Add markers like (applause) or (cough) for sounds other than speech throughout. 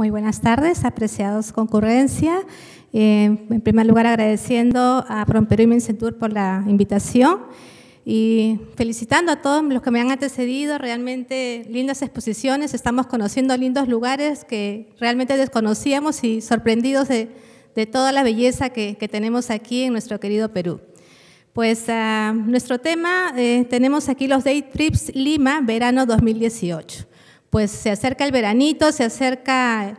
Muy buenas tardes, apreciados concurrencia. Eh, en primer lugar, agradeciendo a Promperú y Mincentur por la invitación y felicitando a todos los que me han antecedido, realmente lindas exposiciones, estamos conociendo lindos lugares que realmente desconocíamos y sorprendidos de, toda la belleza que, tenemos aquí en nuestro querido Perú. Pues ah, nuestro tema, eh, tenemos aquí los Day Trips Lima, verano 2018 pues se acerca el veranito, se acerca,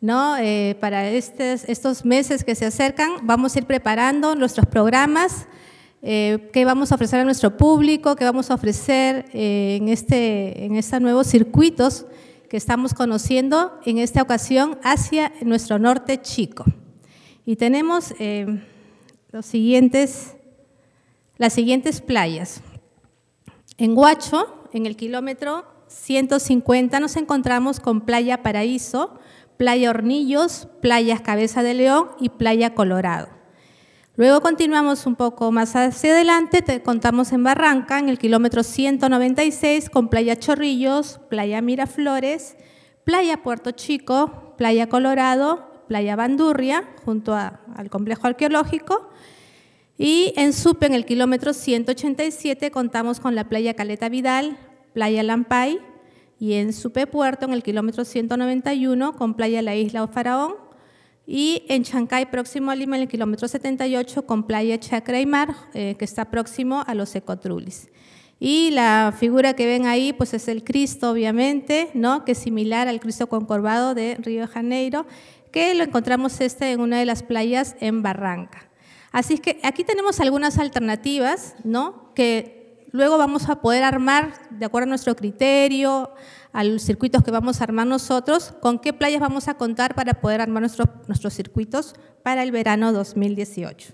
¿no? Eh, para estos meses que se acercan, vamos a ir preparando nuestros programas, que eh, qué vamos a ofrecer a nuestro público, qué vamos a ofrecer eh, en, este, en estos nuevos circuitos que estamos conociendo en esta ocasión hacia nuestro norte chico. Y tenemos los siguientes, las siguientes playas. En Huacho, en el kilómetro 150 nos encontramos con Playa Paraíso, Playa Hornillos, Playas Cabeza de León y Playa Colorado. Luego continuamos un poco más hacia adelante, te contamos en Barranca, en el kilómetro 196, con Playa Chorrillos, Playa Miraflores, Playa Puerto Chico, Playa Colorado, Playa Bandurria, junto al complejo arqueológico. Y en Supe, en el kilómetro 187, contamos con la Playa Caleta Vidal, Playa Lampay, y en Supe Puerto, en el kilómetro 191, con Playa La Isla o Faraón, y en Chancay, próximo a Lima, en el kilómetro 78, con Playa Chacra y Mar, eh, que está próximo a los Ecotrulis. Y la figura que ven ahí, pues es el Cristo, obviamente, ¿no? que es similar al Cristo concorvado de Río de Janeiro, que lo encontramos este en una de las playas en Barranca. Así es que aquí tenemos algunas alternativas, ¿no? Que luego vamos a poder armar, de acuerdo a nuestro criterio, a los circuitos que vamos a armar nosotros, con qué playas vamos a contar para poder armar nuestros, nuestros circuitos para el verano 2018.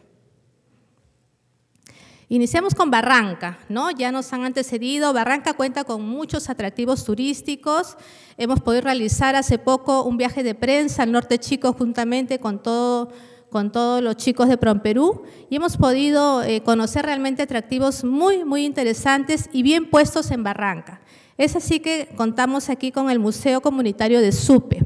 Iniciamos con Barranca, ¿no? Ya nos han antecedido. Barranca cuenta con muchos atractivos turísticos. Hemos podido realizar hace poco un viaje de prensa al norte chico juntamente con todo con todos los chicos de PromPerú y hemos podido eh, conocer realmente atractivos muy, muy interesantes y bien puestos en Barranca. Es así que contamos aquí con el Museo Comunitario de Supe.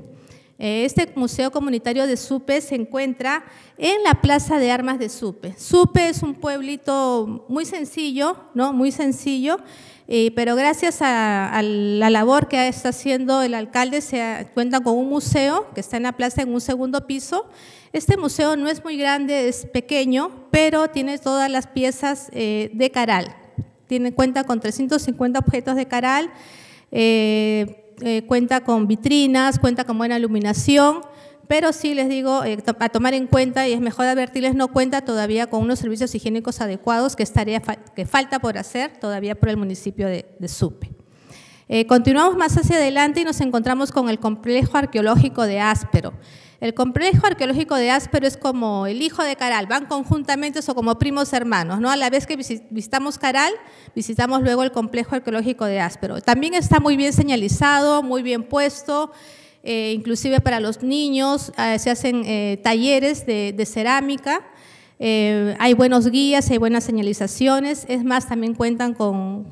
Eh, este Museo Comunitario de Supe se encuentra en la Plaza de Armas de Supe. Supe es un pueblito muy sencillo, ¿no? Muy sencillo, eh, pero gracias a, la labor que está haciendo el alcalde, se cuenta con un museo que está en la plaza en un segundo piso. Este museo no es muy grande, es pequeño, pero tiene todas las piezas eh, de Caral. Tiene, cuenta con 350 objetos de Caral, eh, cuenta con vitrinas, cuenta con buena iluminación pero sí les digo eh, a tomar en cuenta y es mejor advertirles, no cuenta todavía con unos servicios higiénicos adecuados, que estaría que falta por hacer todavía por el municipio de, de Supe. Eh, continuamos más hacia adelante y nos encontramos con el complejo arqueológico de Áspero. El complejo arqueológico de Áspero es como el hijo de Caral, van conjuntamente o como primos hermanos, ¿no? A la vez que visitamos Caral, visitamos luego el complejo arqueológico de Áspero. También está muy bien señalizado, muy bien puesto, eh, inclusive para los niños eh, se hacen eh, talleres de, cerámica, hay buenos guías, hay buenas señalizaciones, es más, también cuentan con,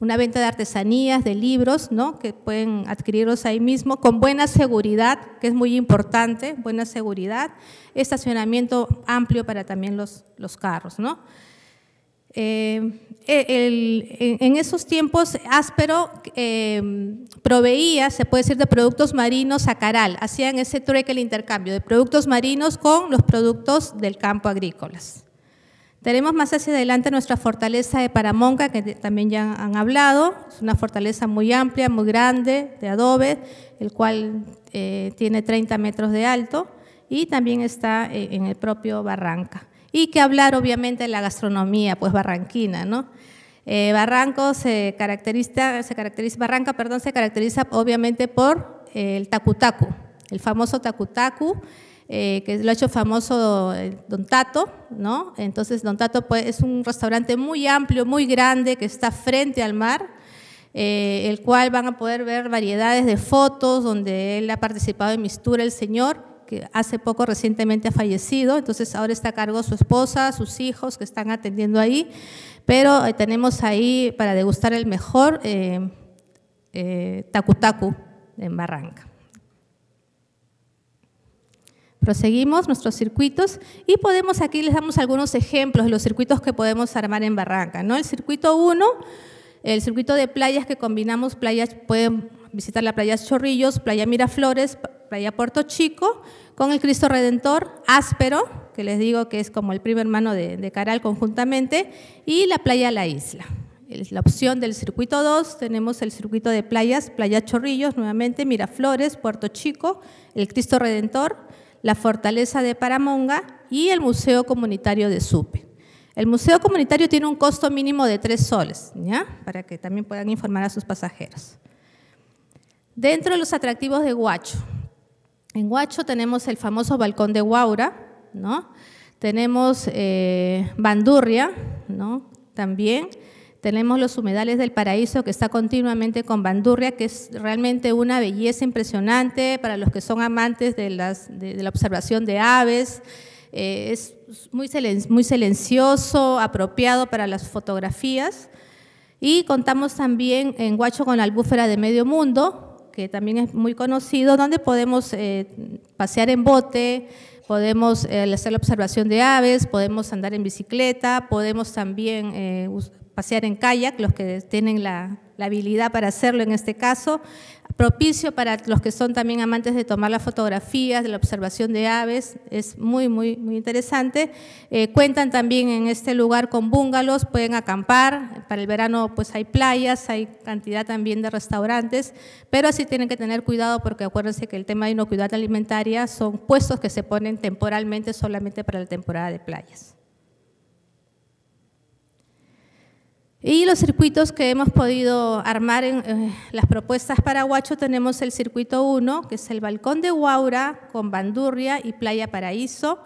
una venta de artesanías, de libros, que pueden adquirirlos ahí mismo, con buena seguridad, que es muy importante, buena seguridad, estacionamiento amplio para también los, los carros. ¿no? Eh, eh, en esos tiempos, Áspero eh, proveía, se puede decir, de productos marinos a Caral. Hacían ese trueque, el intercambio de productos marinos con los productos del campo agrícolas. Tenemos más hacia adelante nuestra fortaleza de Paramonca, que también ya han hablado. Es una fortaleza muy amplia, muy grande, de adobe, el cual tiene 30 metros de alto. Y también está en el propio Barranca y que hablar obviamente de la gastronomía, pues barranquina, ¿no? Eh, Barranco se caracteriza, se caracteriza, Barranca perdón, se caracteriza obviamente por eh, el tacutacu, el famoso tacutacu, eh, que lo ha hecho famoso eh, Don Tato, ¿no? Entonces Don Tato pues, es un restaurante muy amplio, muy grande, que está frente al mar, el cual van a poder ver variedades de fotos donde él ha participado en Mistura, el señor, hace poco recientemente ha fallecido, entonces ahora está a cargo su esposa, sus hijos que están atendiendo ahí, pero eh, tenemos ahí para degustar el mejor tacu eh, eh, tacu en Barranca. Proseguimos nuestros circuitos y podemos, aquí les damos algunos ejemplos de los circuitos que podemos armar en Barranca. ¿no? El circuito 1, el circuito de playas que combinamos playas, pueden visitar la playa Chorrillos, playa Miraflores, Playa Puerto Chico, con el Cristo Redentor áspero, que les digo que es como el primer hermano de, Caral conjuntamente, y la playa La Isla. Es la opción del circuito 2, tenemos el circuito de playas, Playa Chorrillos, nuevamente Miraflores, Puerto Chico, el Cristo Redentor, la Fortaleza de Paramonga y el Museo Comunitario de Supe. El museo comunitario tiene un costo mínimo de tres soles, para que también puedan informar a sus pasajeros. Dentro de los atractivos de Huacho, en Guacho tenemos el famoso balcón de Guaura, ¿no? Tenemos eh, Bandurria, También. Tenemos los humedales del paraíso que está continuamente con bandurria, que es realmente una belleza impresionante para los que son amantes de, la observación de aves. Eh, es muy, silencioso, apropiado para las fotografías. Y contamos también en Guacho con la albúfera de medio mundo, que también es muy conocido, donde podemos eh, pasear en bote, podemos eh, hacer la observación de aves, podemos andar en bicicleta, podemos también eh, pasear en kayak, los que tienen la habilidad para hacerlo en este caso, propicio para los que son también amantes de tomar las fotografías, de la observación de aves, es muy, muy, muy interesante. Eh, cuentan también en este lugar con bungalows, pueden acampar, para el verano pues hay playas, hay cantidad también de restaurantes, pero así tienen que tener cuidado porque acuérdense que el tema de inocuidad alimentaria son puestos que se ponen temporalmente solamente para la temporada de playas. Y los circuitos que hemos podido armar en eh, las propuestas para Huacho tenemos el circuito 1, que es el Balcón de Guaura con Bandurria y Playa Paraíso.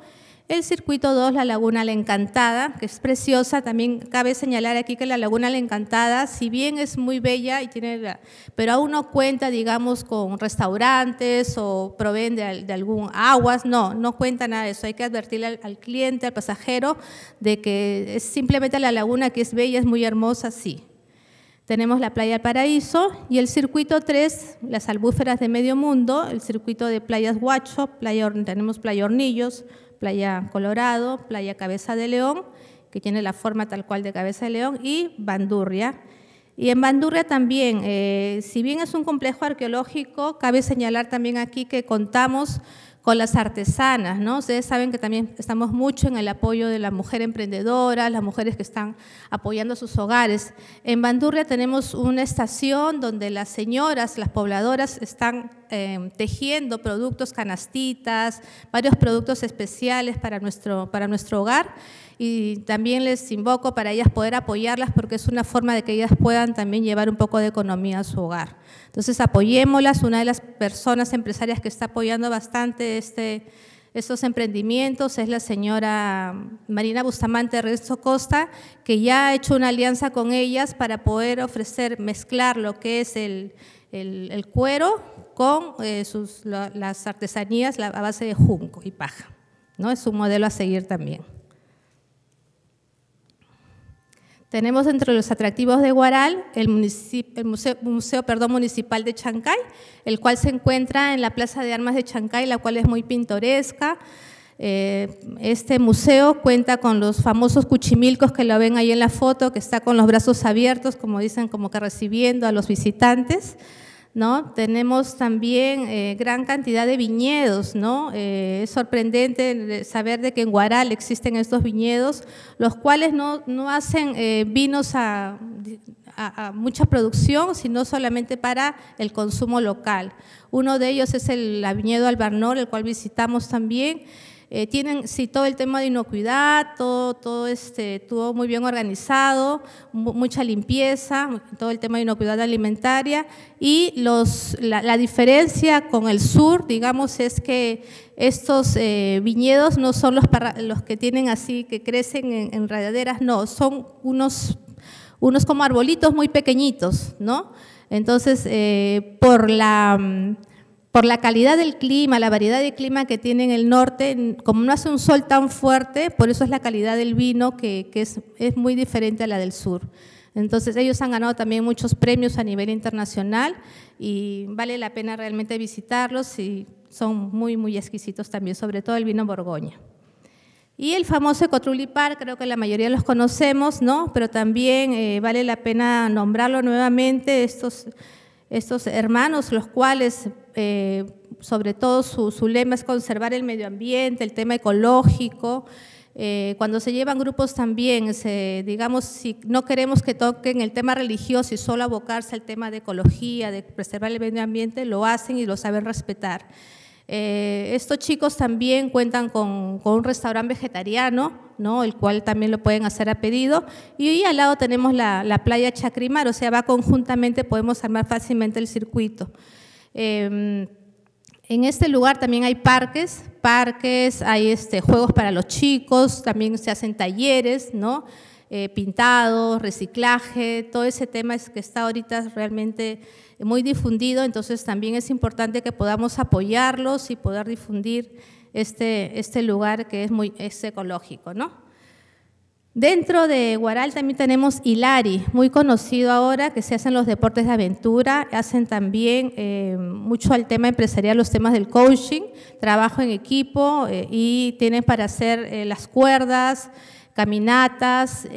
El circuito 2, la Laguna La Encantada, que es preciosa. También cabe señalar aquí que la Laguna La Encantada, si bien es muy bella, y tiene, pero aún no cuenta, digamos, con restaurantes o proveen de, algún aguas. No, no cuenta nada de eso. Hay que advertirle al, al cliente, al pasajero, de que es simplemente la laguna que es bella, es muy hermosa, sí, tenemos la Playa del Paraíso y el circuito 3, las albúferas de medio mundo, el circuito de playas Huacho, tenemos Playa Hornillos, Playa Colorado, Playa Cabeza de León, que tiene la forma tal cual de Cabeza de León, y Bandurria, y en Bandurria también, eh, si bien es un complejo arqueológico, cabe señalar también aquí que contamos con las artesanas, ¿no? Ustedes saben que también estamos mucho en el apoyo de la mujer emprendedora, las mujeres que están apoyando sus hogares. En Bandurria tenemos una estación donde las señoras, las pobladoras están eh, tejiendo productos, canastitas, varios productos especiales para nuestro, para nuestro hogar y también les invoco para ellas poder apoyarlas porque es una forma de que ellas puedan también llevar un poco de economía a su hogar. Entonces apoyémoslas, una de las personas empresarias que está apoyando bastante este, estos emprendimientos es la señora Marina Bustamante Resto Costa, que ya ha hecho una alianza con ellas para poder ofrecer, mezclar lo que es el, cuero con eh, sus, las artesanías a base de junco y paja. ¿no? Es un modelo a seguir también. Tenemos entre los atractivos de Guaral el, el Museo, perdón, Municipal de Chancay, el cual se encuentra en la Plaza de Armas de Chancay, la cual es muy pintoresca. Eh, este museo cuenta con los famosos cuchimilcos que lo ven ahí en la foto, que está con los brazos abiertos, como dicen, como que recibiendo a los visitantes. Tenemos también eh, gran cantidad de viñedos, ¿no? Eh, es sorprendente saber de que en Guaral existen estos viñedos, los cuales no, hacen eh, vinos a, mucha producción, sino solamente para el consumo local. Uno de ellos es el viñedo Albarnor, el cual visitamos también. Eh, tienen, sí, todo el tema de inocuidad, todo, todo este, muy bien organizado, mucha limpieza, todo el tema de inocuidad alimentaria y los, la, diferencia con el sur, digamos, es que estos eh, viñedos no son los, para, los que tienen así, que crecen en, en no, son unos, unos como arbolitos muy pequeñitos, ¿no? Entonces, eh, por la mm, por la calidad del clima, la variedad de clima que tiene en el norte, como no hace un sol tan fuerte, por eso es la calidad del vino que, es, muy diferente a la del sur. Entonces ellos han ganado también muchos premios a nivel internacional y vale la pena realmente visitarlos y son muy, muy exquisitos también, sobre todo el vino Borgoña. Y el famoso Ecotrulipar, creo que la mayoría los conocemos, ¿no? Pero también eh, vale la pena nombrarlo nuevamente, estos, estos hermanos, los cuales eh, sobre todo su, lema es conservar el medio ambiente, el tema ecológico. Eh, cuando se llevan grupos también, digamos, si no queremos que toquen el tema religioso y solo abocarse al tema de ecología, de preservar el medio ambiente, lo hacen y lo saben respetar. Eh, estos chicos también cuentan con, un restaurante vegetariano, ¿no? el cual también lo pueden hacer a pedido. Y al lado tenemos la playa Chacrimar, o sea, va conjuntamente, podemos armar fácilmente el circuito. Em, en este lugar también hay parques, parques, hay este, juegos para los chicos, también se hacen talleres, ¿no? Eh, reciclaje, todo ese tema es que está ahorita realmente muy difundido, entonces también es importante que podamos apoyarlos y poder difundir este, este lugar que es muy ecológico, ¿no? Dentro de Guaral también tenemos Hilari, muy conocido ahora, que se hacen los deportes de aventura, hacen también eh, mucho al tema empresarial, los temas del coaching, trabajo en equipo eh, y tienen para hacer eh, las cuerdas, caminatas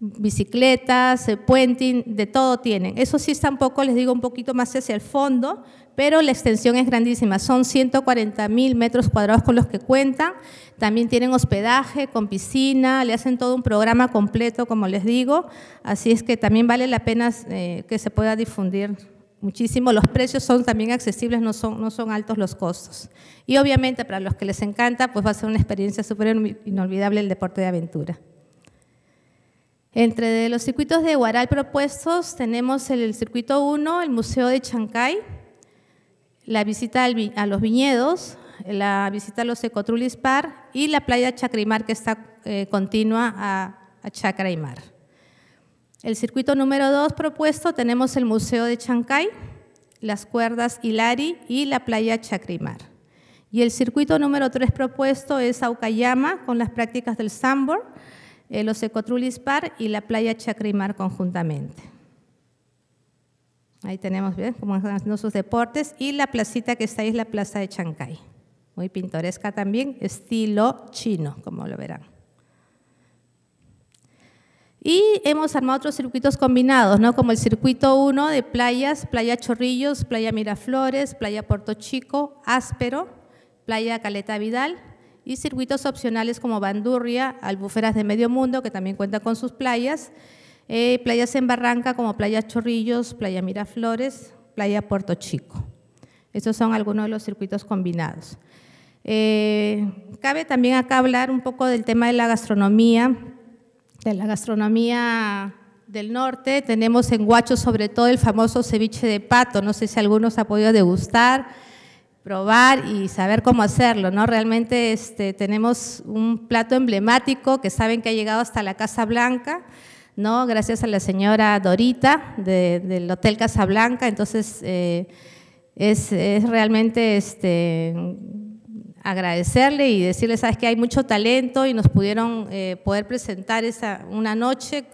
bicicletas, eh, puenting, de todo tienen. Eso sí está un poco, les digo, un poquito más hacia el fondo, pero la extensión es grandísima. Son 140 mil metros cuadrados con los que cuentan. También tienen hospedaje con piscina, le hacen todo un programa completo, como les digo. Así es que también vale la pena eh, que se pueda difundir muchísimo. Los precios son también accesibles, no son, no son altos los costos. Y obviamente para los que les encanta, pues va a ser una experiencia súper inolvidable el deporte de aventura. Entre los circuitos de Huaral propuestos tenemos el circuito 1, el Museo de Chancay, la visita a los viñedos, la visita a los Ecotrulis Par y la playa Chacrimar que está eh, continua a, Chacrimar. El circuito número 2 propuesto tenemos el Museo de Chancay, las cuerdas Hilari y la playa Chacrimar. Y el circuito número 3 propuesto es Aucayama con las prácticas del sandboard el Osecotrulis Par y la playa Chacrimar conjuntamente. Ahí tenemos, bien Cómo están haciendo sus deportes. Y la placita que está ahí es la plaza de Chancay. Muy pintoresca también, estilo chino, como lo verán. Y hemos armado otros circuitos combinados, como el circuito 1 de playas, playa Chorrillos, playa Miraflores, playa Puerto Chico, Áspero, playa Caleta Vidal y circuitos opcionales como Bandurria, Albuferas de Medio Mundo, que también cuenta con sus playas, eh, playas en Barranca como Playa Chorrillos, Playa Miraflores, Playa Puerto Chico. Estos son algunos de los circuitos combinados. Eh, cabe también acá hablar un poco del tema de la gastronomía, de la gastronomía del norte. Tenemos en Guacho sobre todo el famoso ceviche de pato, no sé si algunos ha podido degustar probar y saber cómo hacerlo, ¿no? Realmente este, tenemos un plato emblemático que saben que ha llegado hasta la Casa Blanca, ¿no? Gracias a la señora Dorita del Hotel Casa Blanca, entonces eh, es, realmente este, agradecerle y decirle, sabes que hay mucho talento y nos pudieron eh, poder presentar esa, una noche.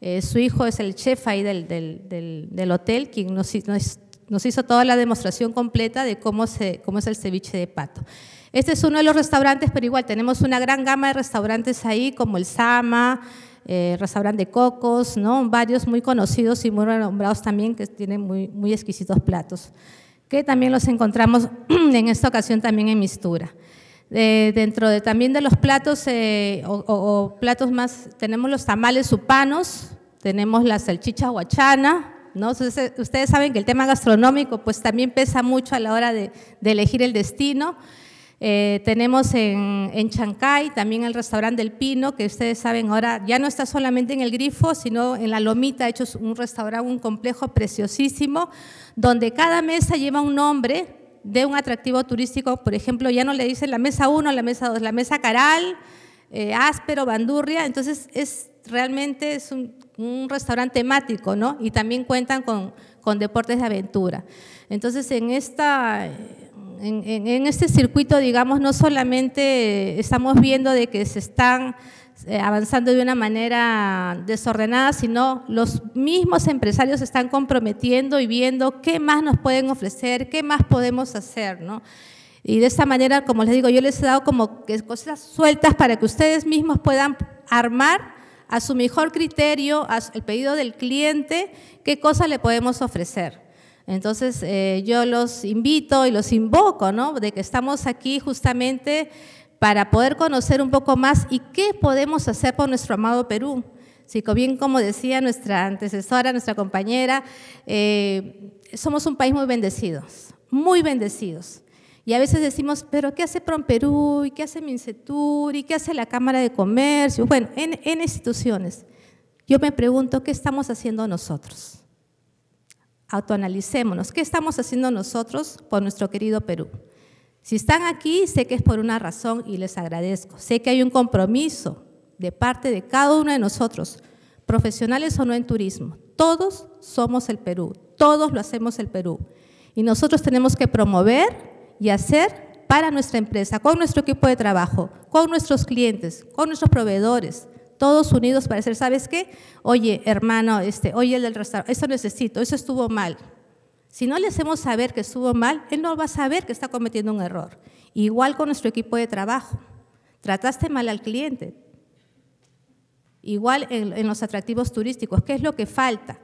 Eh, su hijo es el chef ahí del, hotel, quien nos, nos nos hizo toda la demostración completa de cómo, es el ceviche de pato. Este es uno de los restaurantes, pero igual tenemos una gran gama de restaurantes ahí, como el Sama, eh, restaurante Cocos, ¿no? varios muy conocidos y muy renombrados también, que tienen muy, exquisitos platos, que también los encontramos (clears throat) en esta ocasión también en Mistura. Eh, dentro de, también de los platos eh, o, platos más, tenemos los tamales supanos, tenemos la salchicha huachana, eh, ustedes saben que el tema gastronómico pues también pesa mucho a la hora de, elegir el destino. Eh, tenemos en, Chancay también el restaurante El Pino, que ustedes saben ahora ya no está solamente en el grifo, sino en la Lomita, hecho hecho un restaurante, un complejo preciosísimo, donde cada mesa lleva un nombre de un atractivo turístico. Por ejemplo, ya no le dicen la mesa 1, la mesa 2, la mesa Caral, eh, Áspero, Bandurria. Entonces, es realmente es un, restaurante temático, ¿no? Y también cuentan con, con deportes de aventura. Entonces, en esta, en, este circuito, digamos, no solamente estamos viendo de que se están eh, avanzando de una manera desordenada, sino los mismos empresarios están comprometiendo y viendo qué más nos pueden ofrecer, qué más podemos hacer, ¿no? Y de esta manera, como les digo, yo les he dado como cosas sueltas para que ustedes mismos puedan armar a su mejor criterio, al pedido del cliente, qué cosa le podemos ofrecer. Entonces eh, yo los invito y los invoco, ¿no? De que estamos aquí justamente para poder conocer un poco más y qué podemos hacer por nuestro amado Perú. Si bien como decía nuestra antecesora, nuestra compañera, eh, somos un país muy bendecidos, muy bendecidos. Y a veces decimos, pero ¿qué hace Perú? ¿Y qué hace Mincetur? ¿Y qué hace la Cámara de Comercio? Bueno, en, en instituciones. Yo me pregunto, ¿qué estamos haciendo nosotros? Autoanalicémonos, ¿qué estamos haciendo nosotros por nuestro querido Perú? Si están aquí, sé que es por una razón y les agradezco. Sé que hay un compromiso de parte de cada uno de nosotros, profesionales o no en turismo. Todos somos el Perú, todos lo hacemos el Perú. Y nosotros tenemos que promover y hacer para nuestra empresa, con nuestro equipo de trabajo, con nuestros clientes, con nuestros proveedores, todos unidos para decir, ¿sabes qué? Oye, hermano, este, oye el del restaurante, eso necesito, eso estuvo mal. Si no le hacemos saber que estuvo mal, él no va a saber que está cometiendo un error. Igual con nuestro equipo de trabajo. Trataste mal al cliente. Igual en, los atractivos turísticos, ¿qué es lo que falta?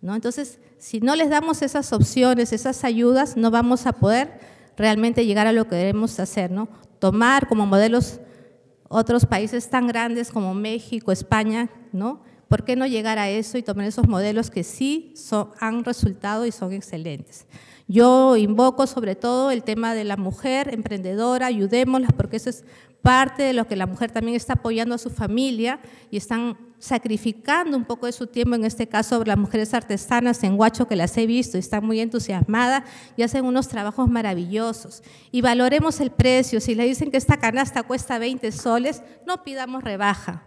¿No? Entonces, si no les damos esas opciones, esas ayudas, no vamos a poder realmente llegar a lo que debemos hacer, ¿no? Tomar como modelos otros países tan grandes como México, España, ¿no? ¿Por qué no llegar a eso y tomar esos modelos que sí han resultado y son excelentes? Yo invoco sobre todo el tema de la mujer emprendedora, ayudémoslas porque eso es parte de lo que la mujer también está apoyando a su familia y están sacrificando un poco de su tiempo, en este caso las mujeres artesanas en Huacho que las he visto, están muy entusiasmadas y hacen unos trabajos maravillosos. Y valoremos el precio, si le dicen que esta canasta cuesta 20 soles, no pidamos rebaja,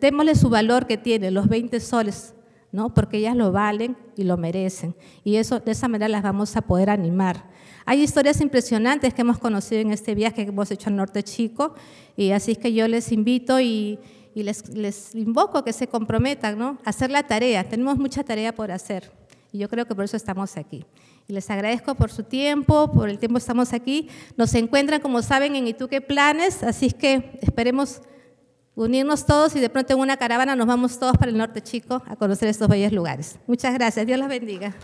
démosle su valor que tiene, los 20 soles, ¿no? porque ellas lo valen y lo merecen. Y eso, de esa manera las vamos a poder animar. Hay historias impresionantes que hemos conocido en este viaje que hemos hecho al Norte Chico, y así es que yo les invito y, les, invoco que se comprometan ¿no? a hacer la tarea. Tenemos mucha tarea por hacer, y yo creo que por eso estamos aquí. Y les agradezco por su tiempo, por el tiempo que estamos aquí. Nos encuentran, como saben, en Ituque Planes, así es que esperemos unirnos todos y de pronto en una caravana nos vamos todos para el norte chico a conocer estos bellos lugares. Muchas gracias, Dios los bendiga.